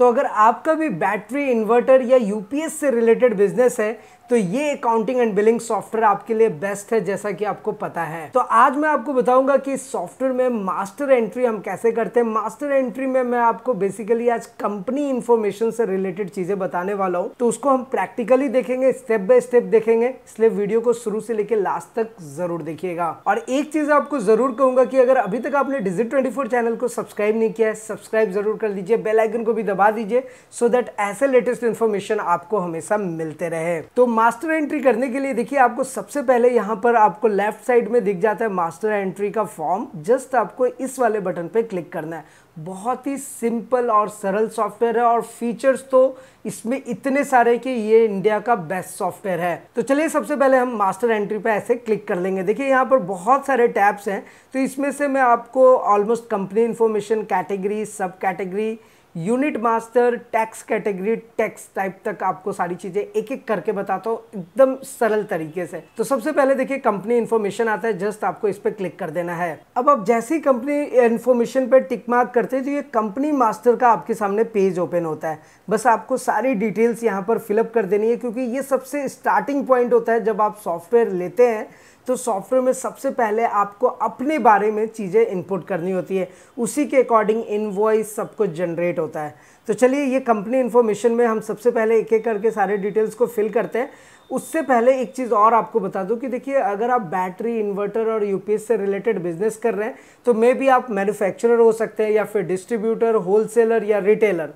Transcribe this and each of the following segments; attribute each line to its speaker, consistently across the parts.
Speaker 1: तो अगर आपका भी बैटरी इन्वर्टर या यूपीएस से रिलेटेड बिजनेस है तो ये अकाउंटिंग एंड बिलिंग सॉफ्टवेयर आपके लिए बेस्ट है जैसा कि आपको पता है तो आज मैं आपको बताऊंगा कि सॉफ्टवेयर में मास्टर एंट्री हम कैसे करते हैं मास्टर एंट्री में मैं आपको बेसिकली आज कंपनी इन्फॉर्मेशन से रिलेटेड चीजें बताने वाला हूँ तो उसको हम प्रैक्टिकली देखेंगे स्टेप बाय स्टेप देखेंगे इसलिए वीडियो को शुरू से लेकर लास्ट तक जरूर देखिएगा और एक चीज आपको जरूर कहूंगा कि अगर अभी तक आपने डिजिट ट्वेंटी चैनल को सब्सक्राइब नहीं किया है सब्सक्राइब जरूर कर लीजिए बेल आइकन को भी दबा दीजिए सो so दैट ऐसे लेटेस्ट इन्फॉर्मेशन आपको हमेशा मिलते रहे तो मास्टर एंट्री करने के लिए देखिए आपको सबसे पहले यहाँ पर आपको लेफ्ट साइड में दिख जाता है मास्टर एंट्री का फॉर्म जस्ट आपको इस वाले बटन पे क्लिक करना है बहुत ही सिंपल और सरल सॉफ्टवेयर है और फीचर्स तो इसमें इतने सारे कि ये इंडिया का बेस्ट सॉफ्टवेयर है तो चलिए सबसे पहले हम मास्टर एंट्री पर ऐसे क्लिक कर लेंगे देखिए यहाँ पर बहुत सारे टैब्स हैं तो इसमें से मैं आपको almost company information category sub category unit master tax category tax type तक आपको सारी चीज़ें एक एक करके बताता हूँ एकदम सरल तरीके से तो सबसे पहले देखिए कंपनी इन्फॉर्मेशन आता है जस्ट आपको इस पर क्लिक कर देना है अब आप जैसे ही कंपनी इन्फॉर्मेशन पर टिक मार्क करते हैं तो ये कंपनी मास्टर का आपके सामने पेज ओपन होता है बस आपको सारी डिटेल्स यहाँ पर फिलअप कर देनी है क्योंकि ये सबसे स्टार्टिंग पॉइंट होता है जब आप सॉफ्टवेयर लेते हैं तो सॉफ्टवेयर में सबसे पहले आपको अपने बारे में चीज़ें इनपुट करनी होती है उसी के अकॉर्डिंग इनवॉइस सब कुछ जनरेट होता है तो चलिए ये कंपनी इन्फॉर्मेशन में हम सबसे पहले एक एक करके सारे डिटेल्स को फिल करते हैं उससे पहले एक चीज़ और आपको बता दूं कि देखिए अगर आप बैटरी इन्वर्टर और यूपीएस से रिलेटेड बिजनेस कर रहे हैं तो मे भी आप मैन्युफैक्चरर हो सकते हैं या फिर डिस्ट्रीब्यूटर होलसेलर या रिटेलर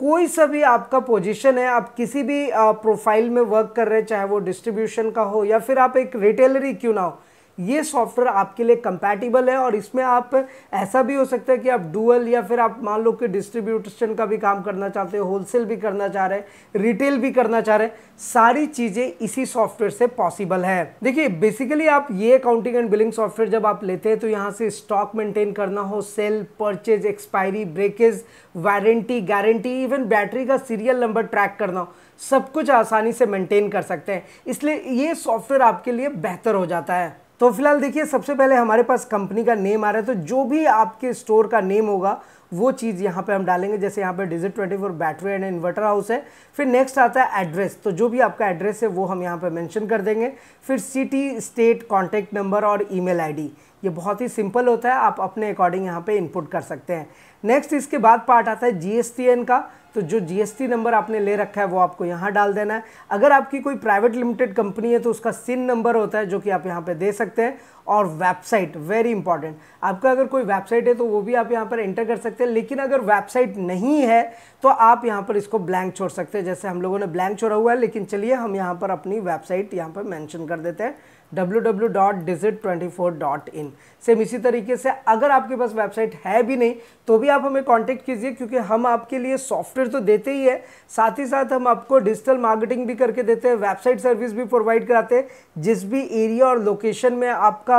Speaker 1: कोई सा भी आपका पोजीशन है आप किसी भी प्रोफाइल में वर्क कर रहे हैं चाहे वो डिस्ट्रीब्यूशन का हो या फिर आप एक रिटेलर ही क्यों ना हो ये सॉफ्टवेयर आपके लिए कंपैटिबल है और इसमें आप ऐसा भी हो सकता है कि आप डुअल या फिर आप मान लो कि डिस्ट्रीब्यूटेशन का भी काम करना चाहते हो होलसेल भी करना चाह रहे हैं रिटेल भी करना चाह रहे हैं सारी चीज़ें इसी सॉफ्टवेयर से पॉसिबल है देखिए बेसिकली आप ये अकाउंटिंग एंड बिलिंग सॉफ्टवेयर जब आप लेते हैं तो यहाँ से स्टॉक मेंटेन करना हो sale purchase expiry breakage warranty guarantee even battery का सीरियल नंबर ट्रैक करना हो सब कुछ आसानी से मेंटेन कर सकते हैं इसलिए ये सॉफ्टवेयर आपके लिए बेहतर हो जाता है तो फिलहाल देखिए सबसे पहले हमारे पास कंपनी का नेम आ रहा है तो जो भी आपके स्टोर का नेम होगा वो चीज़ यहाँ पे हम डालेंगे जैसे यहाँ पे digit 24 battery and inverter house है फिर नेक्स्ट आता है एड्रेस तो जो भी आपका एड्रेस है वो हम यहाँ पे मेंशन कर देंगे फिर सिटी स्टेट कॉन्टैक्ट नंबर और ईमेल आईडी ये बहुत ही सिंपल होता है आप अपने अकॉर्डिंग यहाँ पे इनपुट कर सकते हैं नेक्स्ट इसके बाद पार्ट आता है जी का तो जो जीएसटी नंबर आपने ले रखा है वो आपको यहाँ डाल देना है अगर आपकी कोई प्राइवेट लिमिटेड कंपनी है तो उसका सिन नंबर होता है जो कि आप यहाँ पे दे सकते हैं और वेबसाइट वेरी इंपॉर्टेंट आपका अगर कोई वेबसाइट है तो वो भी आप यहाँ पर एंटर कर सकते हैं लेकिन अगर वेबसाइट नहीं है तो आप यहाँ पर इसको ब्लैंक छोड़ सकते हैं जैसे हम लोगों ने ब्लैंक छोड़ा हुआ है लेकिन चलिए हम यहाँ पर अपनी वेबसाइट यहाँ पर मैंशन कर देते हैं www.digit24.in सेम इसी तरीके से अगर आपके पास वेबसाइट है भी नहीं तो भी आप हमें कांटेक्ट कीजिए क्योंकि हम आपके लिए सॉफ्टवेयर तो देते ही है साथ ही साथ हम आपको डिजिटल मार्केटिंग भी करके देते हैं वेबसाइट सर्विस भी प्रोवाइड कराते हैं जिस भी एरिया और लोकेशन में आपका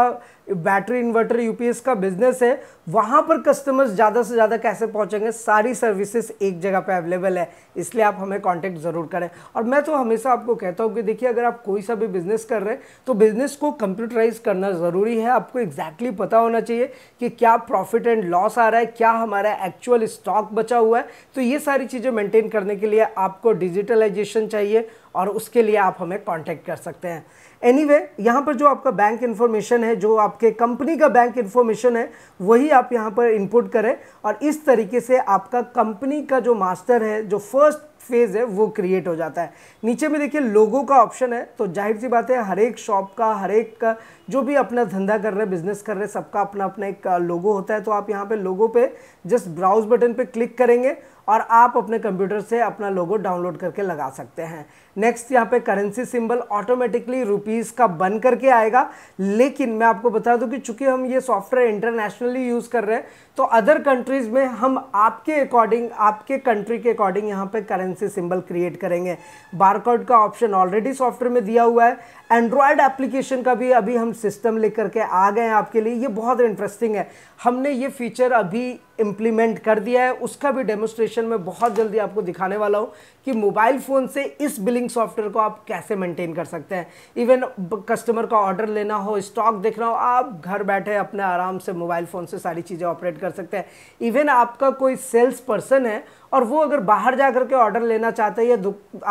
Speaker 1: बैटरी इन्वर्टर यूपीएस का बिजनेस है वहाँ पर कस्टमर्स ज़्यादा से ज़्यादा कैसे पहुँचेंगे सारी सर्विसेज एक जगह पे अवेलेबल है इसलिए आप हमें कांटेक्ट ज़रूर करें और मैं तो हमेशा आपको कहता हूँ कि देखिए अगर आप कोई सा भी बिज़नेस कर रहे हैं तो बिज़नेस को कंप्यूटराइज करना ज़रूरी है आपको एग्जैक्टली exactly पता होना चाहिए कि क्या प्रॉफिट एंड लॉस आ रहा है क्या हमारा एक्चुअल स्टॉक बचा हुआ है तो ये सारी चीज़ें मेंटेन करने के लिए आपको डिजिटलाइजेशन चाहिए और उसके लिए आप हमें कॉन्टैक्ट कर सकते हैं एनी anyway, यहाँ पर जो आपका बैंक इन्फॉर्मेशन है जो आपके कंपनी का बैंक इन्फॉर्मेशन है वही आप यहाँ पर इनपुट करें और इस तरीके से आपका कंपनी का जो मास्टर है जो फर्स्ट फेज़ है वो क्रिएट हो जाता है नीचे में देखिए लोगों का ऑप्शन है तो जाहिर सी बात है हर एक शॉप का हर एक का जो भी अपना धंधा कर रहे हैं बिजनेस कर रहे हैं सबका अपना अपना एक लोगो होता है तो आप यहाँ पे लोगो पे जस्ट ब्राउज बटन पे क्लिक करेंगे और आप अपने कंप्यूटर से अपना लोगो डाउनलोड करके लगा सकते हैं नेक्स्ट यहाँ पे करेंसी सिंबल ऑटोमेटिकली रुपीज़ का बन करके आएगा लेकिन मैं आपको बता दूं कि चूंकि हम ये सॉफ्टवेयर इंटरनेशनली यूज़ कर रहे हैं तो अदर कंट्रीज़ में हम आपके अकॉर्डिंग आपके कंट्री के अकॉर्डिंग यहाँ पे करेंसी सिंबल क्रिएट करेंगे बारकोड का ऑप्शन ऑलरेडी सॉफ्टवेयर में दिया हुआ है एंड्रॉयड एप्लीकेशन का भी अभी हम सिस्टम लेकर के आ गए हैं आपके लिए ये बहुत इंटरेस्टिंग है हमने ये फीचर अभी इम्प्लीमेंट कर दिया है उसका भी डेमोस्ट्रेशन मैं बहुत जल्दी आपको दिखाने वाला हूँ कि मोबाइल फ़ोन से इस बिलिंग सॉफ्टवेयर को आप कैसे मेंटेन कर सकते हैं इवन कस्टमर का ऑर्डर लेना हो स्टॉक देखना हो आप घर बैठे अपने आराम से मोबाइल फ़ोन से सारी चीज़ें ऑपरेट कर सकते हैं इवन आपका कोई सेल्स पर्सन है और वो अगर बाहर जा के ऑर्डर लेना चाहता है या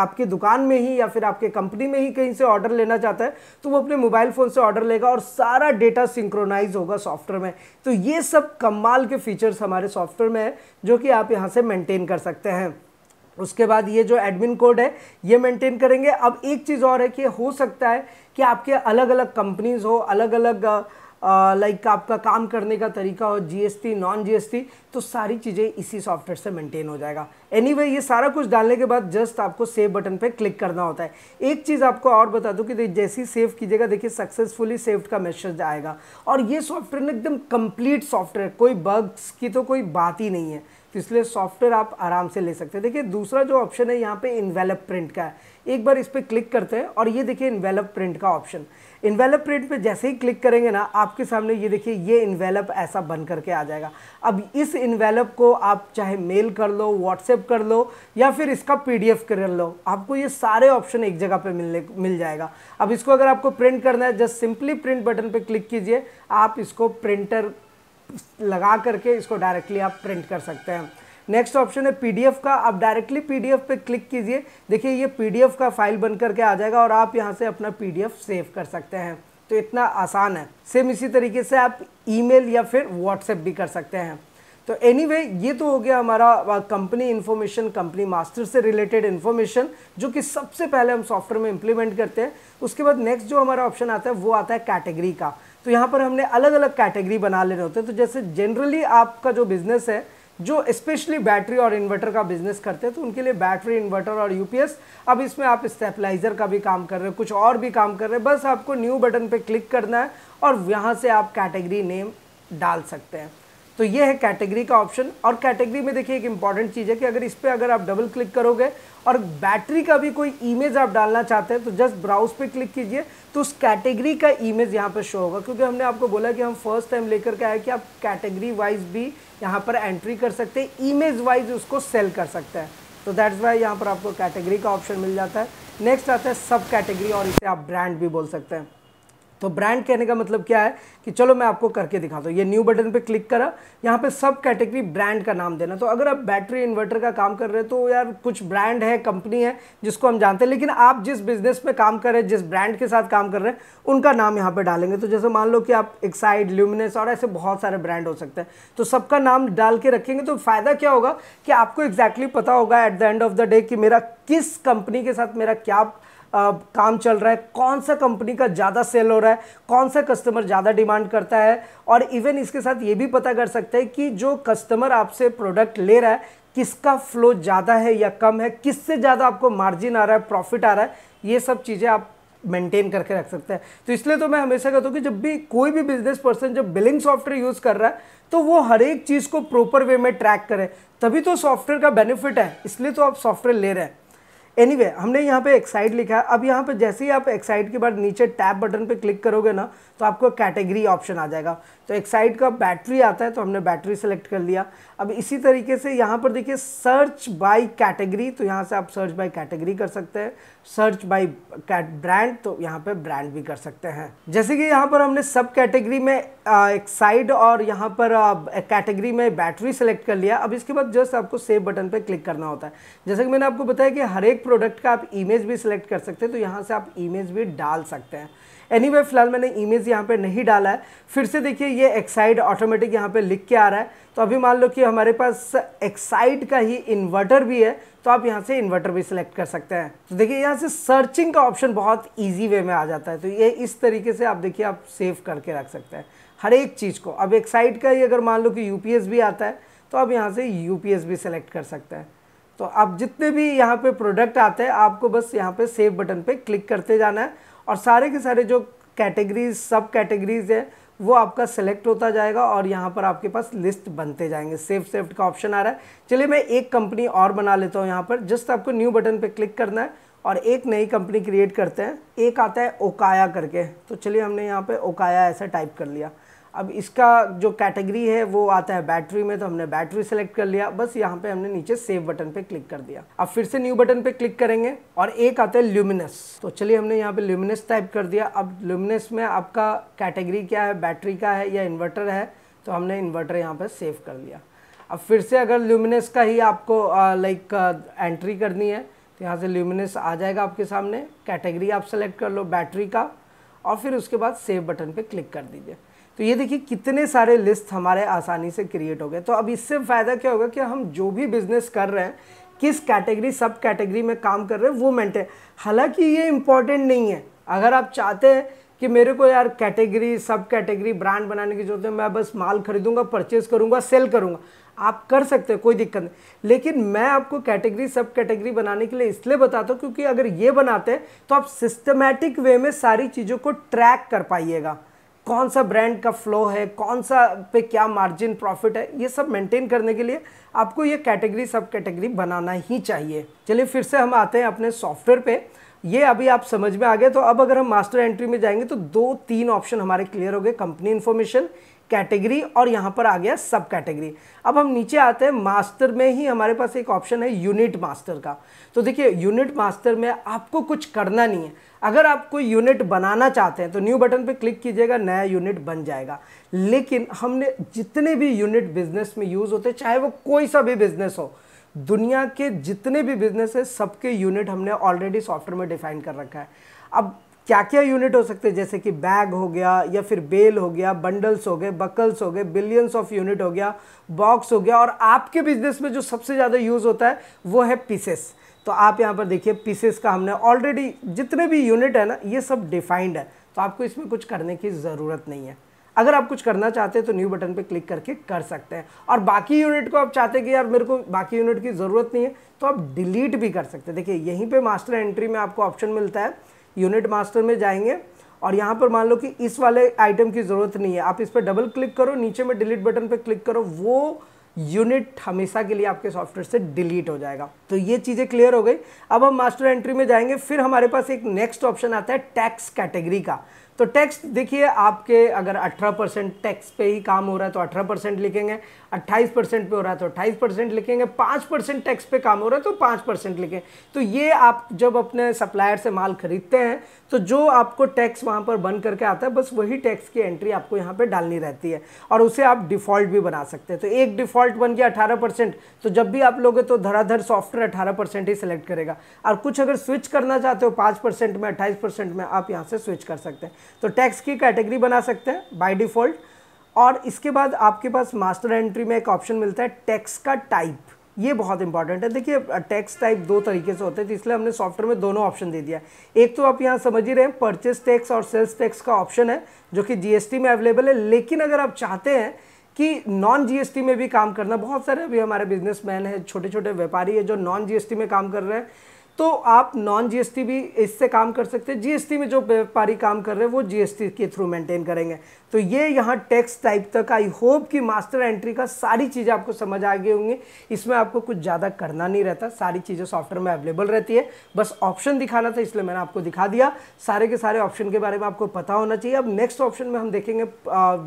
Speaker 1: आपकी दुकान में ही या फिर आपके कंपनी में ही कहीं से ऑर्डर लेना चाहता है तो वो अपने मोबाइल फ़ोन से ऑर्डर लेगा और सारा डेटा सिंक्रोनाइज होगा सॉफ्टवेयर में तो ये सब कमाल के फीचर्स हमारे हमारे सॉफ्टवेयर में है जो कि आप यहाँ से मेंटेन कर सकते हैं उसके बाद ये जो एडमिन कोड है ये मेंटेन करेंगे अब एक चीज़ और है कि हो सकता है कि आपके अलग अलग कंपनीज़ हो अलग अलग लाइक आपका काम करने का तरीका हो जीएसटी नॉन जीएसटी तो सारी चीज़ें इसी सॉफ्टवेयर से मेंटेन हो जाएगा एनीवे anyway, ये सारा कुछ डालने के बाद जस्ट आपको सेव बटन पे क्लिक करना होता है एक चीज़ आपको और बता दूँ कि जैसे ही सेव कीजिएगा देखिए सक्सेसफुली सेव्ड का मैसेज आएगा और ये सॉफ्टवेयर ना एकदम कंप्लीट सॉफ्टवेयर कोई बग्स की तो कोई बात ही नहीं है तो इसलिए सॉफ्टवेयर आप आराम से ले सकते हैं देखिए दूसरा जो ऑप्शन है यहाँ पे इन्वेलप प्रिंट का है एक बार इस पर क्लिक करते हैं और ये देखिए इन्वेलप प्रिंट का ऑप्शन इन्वेलप प्रिंट पे जैसे ही क्लिक करेंगे ना आपके सामने ये देखिए ये इन्वेलप ऐसा बन करके आ जाएगा अब इस इन्वेलप को आप चाहे मेल कर लो व्हाट्सएप कर लो या फिर इसका पीडीएफ कर लो आपको ये सारे ऑप्शन एक जगह पे मिलने मिल जाएगा अब इसको अगर आपको प्रिंट करना है जस्ट सिंपली प्रिंट बटन पर क्लिक कीजिए आप इसको प्रिंटर लगा करके इसको डायरेक्टली आप प्रिंट कर सकते हैं नेक्स्ट ऑप्शन है पीडीएफ का आप डायरेक्टली पीडीएफ पे क्लिक कीजिए देखिए ये पीडीएफ का फाइल बन करके आ जाएगा और आप यहाँ से अपना पीडीएफ सेव कर सकते हैं तो इतना आसान है सेम इसी तरीके से आप ईमेल या फिर व्हाट्सएप भी कर सकते हैं तो एनीवे anyway, ये तो हो गया हमारा कंपनी इन्फॉर्मेशन कंपनी मास्टर से रिलेटेड इन्फॉर्मेशन जो कि सबसे पहले हम सॉफ्टवेयर में इंप्लीमेंट करते हैं उसके बाद नेक्स्ट जो हमारा ऑप्शन आता है वो आता है कैटेगरी का तो यहाँ पर हमने अलग अलग कैटेगरी बना लेने होते हैं तो जैसे जनरली आपका जो बिजनेस है जो स्पेशली बैटरी और इन्वर्टर का बिजनेस करते हैं तो उनके लिए बैटरी इन्वर्टर और यूपीएस अब इसमें आप स्टेपलाइजर का भी काम कर रहे हो कुछ और भी काम कर रहे हैं बस आपको न्यू बटन पे क्लिक करना है और यहाँ से आप कैटेगरी नेम डाल सकते हैं तो ये है कैटेगरी का ऑप्शन और कैटेगरी में देखिए एक इंपॉर्टेंट चीज़ है कि अगर इस पर अगर आप डबल क्लिक करोगे और बैटरी का भी कोई इमेज आप डालना चाहते हैं तो जस्ट ब्राउज पे क्लिक कीजिए तो उस कैटेगरी का इमेज यहाँ पर शो होगा क्योंकि हमने आपको बोला कि हम फर्स्ट टाइम लेकर के आए कि आप कैटेगरी वाइज भी यहाँ पर एंट्री कर सकते हैं इमेज वाइज उसको सेल कर सकते हैं तो दैट्स वाई यहाँ पर आपको कैटेगरी का ऑप्शन मिल जाता है नेक्स्ट आता है सब कैटेगरी और इसे आप ब्रांड भी बोल सकते हैं तो ब्रांड कहने का मतलब क्या है कि चलो मैं आपको करके दिखाता हूँ ये न्यू बटन पे क्लिक करा यहाँ पे सब कैटेगरी ब्रांड का नाम देना तो अगर आप बैटरी इन्वर्टर का काम कर रहे हैं तो यार कुछ ब्रांड है कंपनी है जिसको हम जानते हैं लेकिन आप जिस बिजनेस में काम कर रहे हैं जिस ब्रांड के साथ काम कर रहे हैं उनका नाम यहाँ पर डालेंगे तो जैसे मान लो कि आप एक्साइड ल्यूमिनस और ऐसे बहुत सारे ब्रांड हो सकते हैं तो सबका नाम डाल के रखेंगे तो फ़ायदा क्या होगा कि आपको एग्जैक्टली पता होगा at the end of the day कि मेरा किस कंपनी के साथ मेरा क्या काम चल रहा है कौन सा कंपनी का ज़्यादा सेल हो रहा है कौन सा कस्टमर ज़्यादा डिमांड करता है और इवन इसके साथ ये भी पता कर सकते हैं कि जो कस्टमर आपसे प्रोडक्ट ले रहा है किसका फ्लो ज़्यादा है या कम है किससे ज़्यादा आपको मार्जिन आ रहा है प्रॉफिट आ रहा है ये सब चीज़ें आप मेंटेन करके रख सकते हैं तो इसलिए तो मैं हमेशा कहता हूँ कि जब भी कोई भी बिजनेस पर्सन जब बिलिंग सॉफ्टवेयर यूज़ कर रहा है तो वो हर एक चीज़ को प्रॉपर वे में ट्रैक करे तभी तो सॉफ्टवेयर का बेनिफिट है इसलिए तो आप सॉफ्टवेयर ले रहे हैं एनी anyway, हमने यहाँ पे एक्साइड लिखा है अब यहाँ पे जैसे ही आप एक्साइड के बाद नीचे टैप बटन पे क्लिक करोगे ना तो आपको कैटेगरी ऑप्शन आ जाएगा तो एक्साइड का बैटरी आता है तो हमने बैटरी सेलेक्ट कर लिया अब इसी तरीके से यहाँ पर देखिए सर्च बाय कैटेगरी तो यहाँ से आप सर्च बाय कैटेगरी कर सकते हैं सर्च बाई कैट ब्रांड तो यहाँ पर ब्रांड भी कर सकते हैं जैसे कि यहाँ पर हमने सब कैटेगरी में एक्साइड और यहाँ पर कैटेगरी में बैटरी सेलेक्ट कर लिया अब इसके बाद जस्ट आपको सेव बटन पर क्लिक करना होता है जैसे कि मैंने आपको बताया कि हर एक एक प्रोडक्ट का आप इमेज भी सिलेक्ट कर सकते हैं तो यहाँ से आप इमेज भी डाल सकते हैं एनीवे anyway, फिलहाल मैंने इमेज यहाँ पे नहीं डाला है फिर से देखिए ये एक्साइड ऑटोमेटिक यहाँ पे लिख के आ रहा है तो अभी मान लो कि हमारे पास एक्साइड का ही इन्वर्टर भी है तो आप यहाँ से इन्वर्टर भी सिलेक्ट कर सकते हैं तो देखिए यहाँ से सर्चिंग का ऑप्शन बहुत ईजी वे में आ जाता है तो ये इस तरीके से आप देखिए आप सेव करके रख सकते हैं हर एक चीज़ को अब एक्साइड का ही अगर मान लो कि यूपीएस भी आता है तो आप यहाँ से यूपीएस भी सिलेक्ट कर सकते हैं तो आप जितने भी यहाँ पे प्रोडक्ट आते हैं आपको बस यहाँ पे सेव बटन पे क्लिक करते जाना है और सारे के सारे जो कैटेगरीज सब कैटेगरीज है वो आपका सेलेक्ट होता जाएगा और यहाँ पर आपके पास लिस्ट बनते जाएंगे सेव सेफ्ट का ऑप्शन आ रहा है चलिए मैं एक कंपनी और बना लेता हूँ यहाँ पर जस्ट आपको न्यू बटन पर क्लिक करना है और एक नई कंपनी क्रिएट करते हैं एक आता है ओकाया करके तो चलिए हमने यहाँ पर ओकाया ऐसा टाइप कर लिया अब इसका जो कैटेगरी है वो आता है बैटरी में तो हमने बैटरी सेलेक्ट कर लिया बस यहाँ पे हमने नीचे सेव बटन पे क्लिक कर दिया अब फिर से न्यू बटन पे क्लिक करेंगे और एक आता है ल्यूमिनस तो चलिए हमने यहाँ पे ल्यूमिनस टाइप कर दिया अब ल्यूमिनस में आपका कैटेगरी क्या है बैटरी का है या इन्वर्टर है तो हमने इन्वर्टर यहाँ पर सेव कर लिया अब फिर से अगर ल्यूमिनस का ही आपको लाइक एंट्री करनी है तो यहाँ से ल्यूमिनस आ जाएगा आपके सामने कैटेगरी आप सेलेक्ट कर लो बैटरी का और फिर उसके बाद सेव बटन पर क्लिक कर दीजिए तो ये देखिए कितने सारे लिस्ट हमारे आसानी से क्रिएट हो गए तो अब इससे फ़ायदा क्या होगा कि हम जो भी बिज़नेस कर रहे हैं किस कैटेगरी सब कैटेगरी में काम कर रहे हैं वो मेंटेन हालांकि ये इम्पॉर्टेंट नहीं है अगर आप चाहते हैं कि मेरे को यार कैटेगरी सब कैटेगरी ब्रांड बनाने की जरूरत है मैं बस माल खरीदूंगा परचेज करूंगा सेल करूंगा आप कर सकते हैं कोई दिक्कत नहीं लेकिन मैं आपको कैटेगरी सब कैटेगरी बनाने के लिए इसलिए बताता हूँ क्योंकि अगर ये बनाते हैं तो आप सिस्टमेटिक वे में सारी चीज़ों को ट्रैक कर पाइएगा कौन सा ब्रांड का फ्लो है कौन सा पे क्या मार्जिन प्रॉफिट है ये सब मेंटेन करने के लिए आपको ये कैटेगरी सब कैटेगरी बनाना ही चाहिए चलिए फिर से हम आते हैं अपने सॉफ्टवेयर पे ये अभी आप समझ में आ गए तो अब अगर हम मास्टर एंट्री में जाएंगे तो दो तीन ऑप्शन हमारे क्लियर हो गए कंपनी इन्फॉर्मेशन कैटेगरी और यहाँ पर आ गया सब कैटेगरी अब हम नीचे आते हैं मास्टर में ही हमारे पास एक ऑप्शन है यूनिट मास्टर का तो देखिए यूनिट मास्टर में आपको कुछ करना नहीं है अगर आप कोई यूनिट बनाना चाहते हैं तो न्यू बटन पर क्लिक कीजिएगा नया यूनिट बन जाएगा लेकिन हमने जितने भी यूनिट बिजनेस में यूज़ होते चाहे वो कोई सा भी बिजनेस हो दुनिया के जितने भी बिजनेस है सबके यूनिट हमने ऑलरेडी सॉफ्टवेयर में डिफाइन कर रखा है अब क्या क्या यूनिट हो सकते हैं जैसे कि बैग हो गया या फिर बेल हो गया बंडल्स हो गए बकल्स हो गए बिलियंस ऑफ यूनिट हो गया बॉक्स हो गया और आपके बिजनेस में जो सबसे ज़्यादा यूज़ होता है वो है पीसेस तो आप यहाँ पर देखिए पीसेस का हमने ऑलरेडी जितने भी यूनिट है ना ये सब डिफाइंड है तो आपको इसमें कुछ करने की ज़रूरत नहीं है अगर आप कुछ करना चाहते हैं तो न्यू बटन पे क्लिक करके कर सकते हैं और बाकी यूनिट को आप चाहते हैं कि यार मेरे को बाकी यूनिट की ज़रूरत नहीं है तो आप डिलीट भी कर सकते हैं देखिए यहीं पे मास्टर एंट्री में आपको ऑप्शन मिलता है यूनिट मास्टर में जाएंगे और यहाँ पर मान लो कि इस वाले आइटम की ज़रूरत नहीं है आप इस पर डबल क्लिक करो नीचे में डिलीट बटन पर क्लिक करो वो यूनिट हमेशा के लिए आपके सॉफ्टवेयर से डिलीट हो जाएगा तो ये चीज़ें क्लियर हो गई अब हम मास्टर एंट्री में जाएंगे फिर हमारे पास एक नेक्स्ट ऑप्शन आता है टैक्स कैटेगरी का तो टैक्स देखिए आपके अगर 18 परसेंट टैक्स पे ही काम हो रहा है तो 18 परसेंट लिखेंगे 28 परसेंट पे हो रहा है तो 28 परसेंट लिखेंगे 5 परसेंट टैक्स पे काम हो रहा है तो 5 परसेंट लिखें तो ये आप जब अपने सप्लायर से माल खरीदते हैं तो जो आपको टैक्स वहाँ पर बन करके आता है बस वही टैक्स की एंट्री आपको यहाँ पर डालनी रहती है और उसे आप डिफ़ॉल्ट भी बना सकते हैं तो एक डिफ़ॉल्ट बन गया अठारह तो जब भी आप लोगे तो धराधर सॉफ्टवेयर अठारह ही सिलेक्ट करेगा और कुछ अगर स्विच करना चाहते हो पाँच में अट्ठाईस में आप यहाँ से स्विच कर सकते हैं तो टैक्स की कैटेगरी बना सकते हैं बाय डिफ़ॉल्ट और इसके बाद आपके पास मास्टर एंट्री में एक ऑप्शन मिलता है टैक्स का टाइप ये बहुत इंपॉर्टेंट है देखिए टैक्स टाइप दो तरीके से होते हैं तो इसलिए हमने सॉफ्टवेयर में दोनों ऑप्शन दे दिया एक तो आप यहाँ समझ ही रहे हैं परचेस टैक्स और सेल्स टैक्स का ऑप्शन है जो कि जीएसटी में अवेलेबल है लेकिन अगर आप चाहते हैं कि नॉन जीएसटी में भी काम करना बहुत सारे अभी हमारे बिजनेसमैन हैं छोटे छोटे व्यापारी है जो नॉन जीएसटी में काम कर रहे हैं तो आप नॉन जीएसटी भी इससे काम कर सकते हैं जीएसटी में जो व्यापारी काम कर रहे हैं वो जीएसटी के थ्रू मेंटेन करेंगे तो ये यहाँ टैक्स टाइप तक आई होप कि मास्टर एंट्री का सारी चीज़ें आपको समझ आ गई होंगी इसमें आपको कुछ ज़्यादा करना नहीं रहता सारी चीज़ें सॉफ्टवेयर में अवेलेबल रहती है बस ऑप्शन दिखाना था इसलिए मैंने आपको दिखा दिया सारे के सारे ऑप्शन के बारे में आपको पता होना चाहिए अब नेक्स्ट ऑप्शन में हम देखेंगे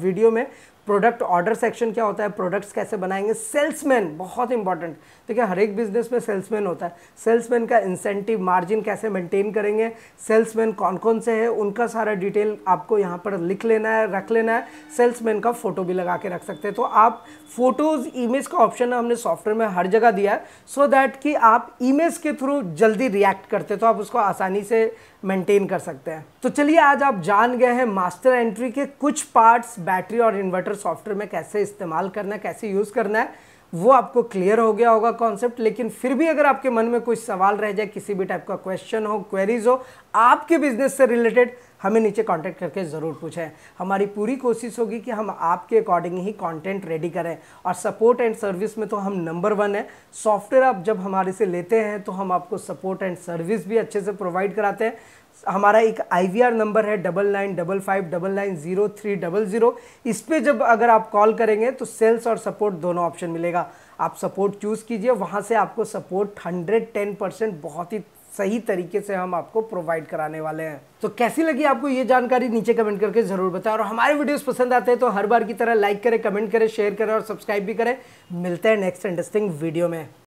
Speaker 1: वीडियो में प्रोडक्ट ऑर्डर सेक्शन क्या होता है प्रोडक्ट्स कैसे बनाएंगे सेल्समैन बहुत इंपॉर्टेंट देखिए हर एक बिजनेस में सेल्समैन होता है सेल्समैन का इंसेंटिव मार्जिन कैसे मेंटेन करेंगे सेल्समैन कौन कौन से हैं उनका सारा डिटेल आपको यहाँ पर लिख लेना है रख लेना है सेल्समैन का फ़ोटो भी लगा के रख सकते हैं तो आप फोटोज़ इमेज का ऑप्शन हमने सॉफ्टवेयर में हर जगह दिया है सो so दैट कि आप इमेज के थ्रू जल्दी रिएक्ट करते तो आप उसको आसानी से मेंटेन कर सकते हैं तो चलिए आज आप जान गए हैं मास्टर एंट्री के कुछ पार्ट्स बैटरी और इन्वर्टर सॉफ्टवेयर में कैसे इस्तेमाल करना है कैसे यूज़ करना है वो आपको क्लियर हो गया होगा कॉन्सेप्ट लेकिन फिर भी अगर आपके मन में कोई सवाल रह जाए किसी भी टाइप का क्वेश्चन हो क्वेरीज हो आपके बिजनेस से रिलेटेड हमें नीचे कांटेक्ट करके ज़रूर पूछें हमारी पूरी कोशिश होगी कि हम आपके अकॉर्डिंग ही कंटेंट रेडी करें और सपोर्ट एंड सर्विस में तो हम नंबर वन है सॉफ्टवेयर आप जब हमारे से लेते हैं तो हम आपको सपोर्ट एंड सर्विस भी अच्छे से प्रोवाइड कराते हैं हमारा एक आई नंबर है double nine double five double nine zero three double zero इस पर जब अगर आप कॉल करेंगे तो सेल्स और सपोर्ट दोनों ऑप्शन मिलेगा आप सपोर्ट चूज़ कीजिए वहाँ से आपको सपोर्ट हंड्रेड टेन परसेंट बहुत ही सही तरीके से हम आपको प्रोवाइड कराने वाले हैं तो कैसी लगी आपको ये जानकारी नीचे कमेंट करके ज़रूर बताएं और हमारे वीडियोस पसंद आते हैं तो हर बार की तरह लाइक करें कमेंट करें शेयर करें और सब्सक्राइब भी करें मिलते हैं नेक्स्ट इंटरेस्टिंग वीडियो में